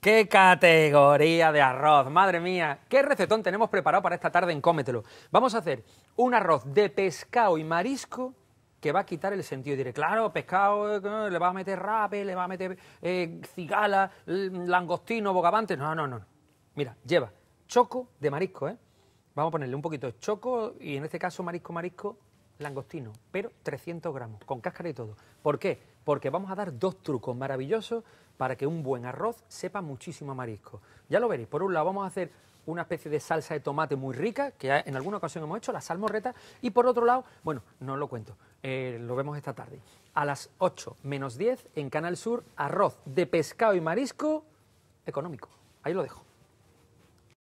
¡Qué categoría de arroz! ¡Madre mía! ¿Qué recetón tenemos preparado para esta tarde en Cómetelo? Vamos a hacer un arroz de pescado y marisco que va a quitar el sentido. Diré, claro, pescado, eh, le va a meter rape, le va a meter eh, cigala, langostino, bogavante. No, no, no. Mira, lleva choco de marisco, ¿eh? Vamos a ponerle un poquito de choco y en este caso marisco, marisco, langostino, pero 300 gramos, con cáscara y todo. ¿Por qué? Porque vamos a dar dos trucos maravillosos para que un buen arroz sepa muchísimo marisco. Ya lo veréis, por un lado vamos a hacer una especie de salsa de tomate muy rica, que en alguna ocasión hemos hecho, la salmorreta, y por otro lado, bueno, no lo cuento, eh, lo vemos esta tarde. A las 8 menos 10 en Canal Sur, arroz de pescado y marisco económico. Ahí lo dejo.